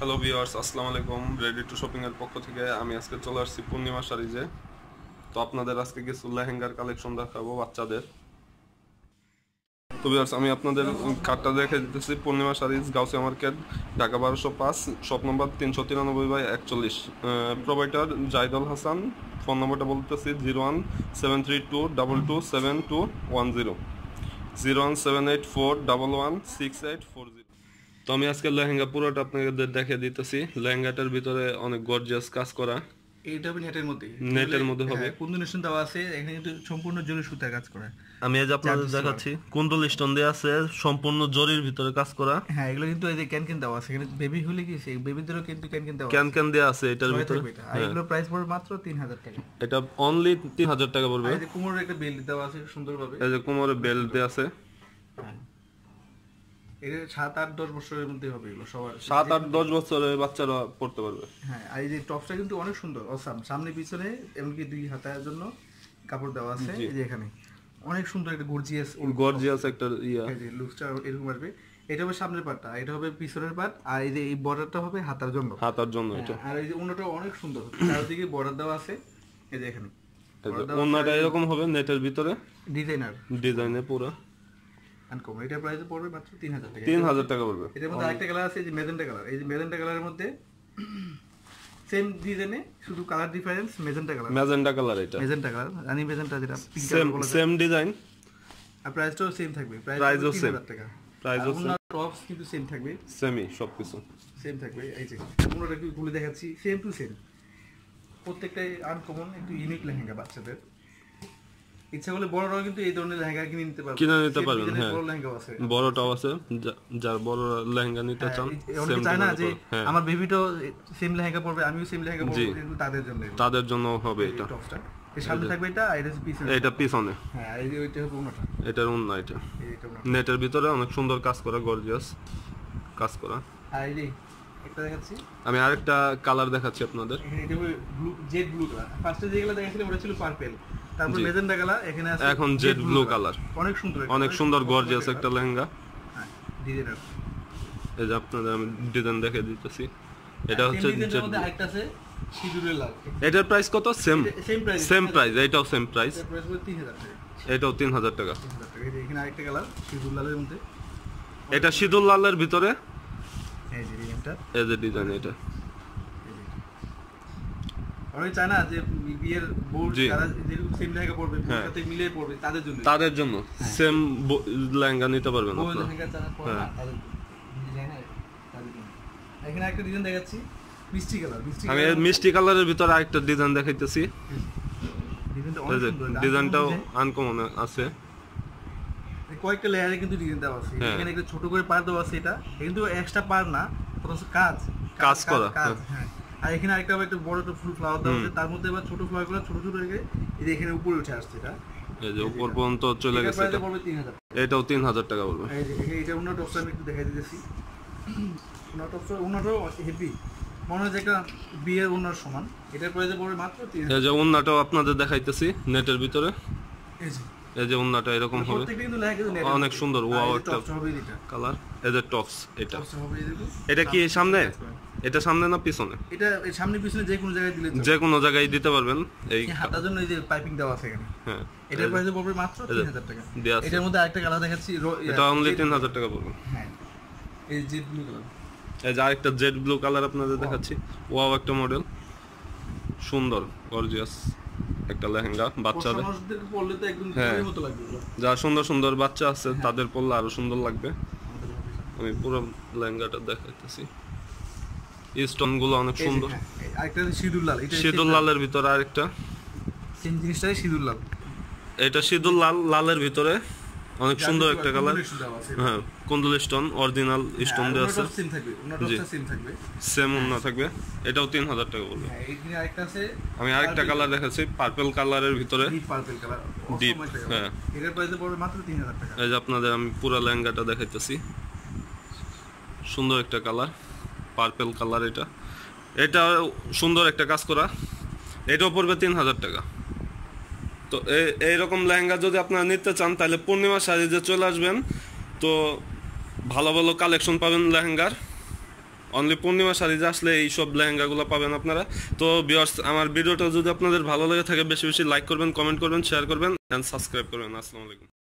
Hello viewers আসসালামু আলাইকুম ready to shopping এর পক্ষ থেকে আমি আজকে চলে আসছি পূর্ণিমা শাড়িজে তো আপনাদের আজকে কিছু লেহেঙ্গার কালেকশন দেখাবো বাচ্চাদের তো ভিওয়ার্স আমি আপনাদের কার্ডটা দেখে দিতেছি পূর্ণিমা শাড়িজ গাউসিয়া মার্কেট ঢাকা বারোশো পাঁচ শপ নম্বর তিনশো তিরানব্বই বাই একচল্লিশ প্রোভাইডার জাইদুল হাসান ফোন নম্বরটা বলতেছি zero one seven three two double two seven two one zero zero one seven eight four double one six eight four তো আমি আজকে লেহেঙ্গা পুরোটা আপনাদের দেখে দিতেছি লেহেঙ্গাটার ভিতরে অনেক গর্জিয়াস কাজ করা এটা হবে নেটের মধ্যে নেটের মধ্যে হবে কুন্দন স্টোন দেওয়া আছে এখানে কিন্তু সম্পূর্ণ জরি সুতা কাজ করা আমি আজ আপনাদের দেখাচ্ছি কুন্দল স্টোন দেওয়া আছে সম্পূর্ণ জরির ভিতরে কাজ করা হ্যাঁ এগুলো কিন্তু এই যে ক্যান ক্যান দেওয়া আছে এখানে বেবি হলে কি সেই বেবিদেরও কিন্তু ক্যান ক্যান দেওয়া ক্যান ক্যান দেওয়া আছে এটার ভিতরে হ্যাঁ। এগুলো প্রাইস পড়বে মাত্র 3000 টাকা এটা অনলি 3000 টাকা পড়বে এই যে কোমরে একটা বেল্ট দেওয়া আছে সুন্দরভাবে এই যে কোমরে বেল্ট দেওয়া আছে হ্যাঁ এটা সাত আট দশ বছরের মধ্যে হবে এগুলো সবার সাত আট দশ বছরের বাচ্চারা পড়তে পারবে হ্যাঁ আর এই যে টপসটা কিন্তু অনেক সুন্দর অসাম সামনে পিছনে এমনকি দুই হাতার জন্য কাপড় দেওয়া আছে এই যে এখানে অনেক সুন্দর একটা গর্জিয়াস গর্জিয়াস একটা ইয়া লুকটা এরকম আসবে এটা হবে সামনের পাটটা এটা হবে পিছনের পাট আর এই যে এই বর্ডারটা হবে হাতার জন্য হাতার জন্য হ্যাঁ, এটা আর এই যে অন্যটা অনেক সুন্দর চারদিকে বর্ডার দেওয়া আছে এই যে এখানে অন্যটা এরকম হবে নেটের ভিতরে ডিজাইনার ডিজাইনে পুরো এটা পড়বে টাকা পড়বে কালার আছে মেজেন্টা কালার এই যে মেজেন্টা কালারের মধ্যে সেম ডিজাইনে শুধু colour difference magenta colour magenta colour magenta magenta যেটা সেম ডিজাইন আর সেম থাকবে টাকা প্রাইসও কিন্তু সেম থাকবে সবকিছু সেম থাকবে এই যে দেখাচ্ছি সেম টু সেম প্রত্যেকটাই আনকমন একটু ইউনিক লেহেঙ্গা বাচ্চাদের হ্যাঁ। হ্যাঁ, হ্যাঁ। তাদের জন্য হবে এটা এটার এটা নেটের ভিতরে অনেক সুন্দর কাজ করা গর্জিয়াস কাজ করা আর একটা আমি আরেকটা কালার দেখাচ্ছি আপনাদের ফার্স্টে যেগুলো দেখাচ্ছিলাম ওটা ছিল পার্পেল তারপর মেজেন্ডা কালার এখানে আছে এখন জেড ব্লু কালার অনেক সুন্দর অনেক সুন্দর গর্জিয়াস একটা লেহেঙ্গা হ্যাঁ, ডিজাইন এই যে আপনাদের আমি ডিজাইন দেখে দিতেছি এটা হচ্ছে জেড ব্লু আরেকটা আছে এটার প্রাইস কত same same price same price এটাও সেম প্রাইস এটাও তিন হাজার টাকা এখানে আরেকটা কালার সিঁদুর লালের মধ্যে এটা সিঁদুর লালের ভিতরে এই যে এই যে ডিজাইন এটা অনেকে চায় না যে বিয়ের বোর্ড যারা সেম লেহেঙ্গা পরবে সাথে মিলে পড়বে তাদের জন্য তাদের জন্য সেম লেহেঙ্গা নিতে পারবে না হ্যাঁ। তাদের এখানে একটা ডিজাইন দেখাচ্ছি মিষ্টি আমি মিষ্টি কালারের ভিতরে আরেকটা ডিজাইন দেখাইতেছি ডিজাইনটাও আনকমন আছে কয়েকটা লেয়ারে কিন্তু ডিজাইন দেওয়া আছে হ্যাঁ। এখানে একটা ছোট করে পার দেওয়া আছে এটা কিন্তু এক্সট্রা পার না কাজ কাজ করা হ্যাঁ। আর এখানে আরেকটা একটা বড় একটা ফুল ফ্লাওয়ার দেওয়া আছে তার মধ্যে আবার ছোট ফ্লাওয়ারগুলো ছোট ছোট রেখে এখানে উপরে উঠে আসছে এটা বিয়ের সমান আপনাদের দেখাইতেছি নেটের ভিতরে এই যে এরকম হবে অনেক সুন্দর ওয়াও এটা কালার এই এ টপস এটা এটা কি সামনে এটা সামনে না পিছনে এটা সামনে পিছনে যে কোনো জায়গায় দিলে যে কোনো জায়গায় দিতে পারবেন এই হাতার জন্য এই যে পাইপিং দেওয়া আছে এখানে হ্যাঁ এটার প্রাইস পড়বে মাত্র 3000 টাকা মধ্যে আরেকটা কালার দেখাচ্ছি এটা অনলি 3000 টাকা পড়বে হ্যাঁ এই জেড ব্লু কালার এই যে আরেকটা জেড ব্লু কালার আপনাদের দেখাচ্ছি ওয়াও একটা মডেল সুন্দর গর্জিয়াস একটা লেহেঙ্গা বাচ্চাদের পরলে তো একদম হ্যাঁ। মতো লাগবে যা সুন্দর সুন্দর বাচ্চা আছে হ্যাঁ। তাদের পরলে আরো সুন্দর লাগবে আমি পুরো লেহেঙ্গাটা দেখাইতেছি স্টোনগুলো অনেক সুন্দর হ্যাঁ, আরেকটা লালের ভিতরে আরেকটা সিঁদুর লাল এটা সিঁদুর লাল লালের ভিতরে অনেক সুন্দর একটা কালার হ্যাঁ কুন্দুল স্টোন অরিজিনাল হ্যাঁ, স্টোন দেওয়া আছে সেম অন্য হ্যাঁ। থাকবে এটাও তিন হাজার টাকা বলবে আমি আরেকটা কালার দেখাচ্ছি পার্পেল কালারের ভিতরে ডিপ হ্যাঁ এই যে আপনাদের আমি পুরা লেহেঙ্গাটা দেখাইতেছি সুন্দর একটা কালার পার্পেল কালার এটা এটা সুন্দর একটা কাজ করা এটাও পড়বে তিন হাজার টাকা তো এইরকম লেহেঙ্গা যদি আপনারা নিতে চান তাহলে পূর্ণিমা শাড়িতে চলে আসবেন তো ভালো ভালো কালেকশন পাবেন লেহেঙ্গার অনলি পূর্ণিমা শাড়িতে আসলে এই সব লেহেঙ্গাগুলো পাবেন আপনারা তো বিয়ার্স আমার ভিডিওটা যদি আপনাদের ভালো লেগে থাকে বেশি বেশি লাইক করবেন কমেন্ট করবেন শেয়ার করবেন অ্যান্ড সাবস্ক্রাইব করবেন আসসালামু আলাইকুম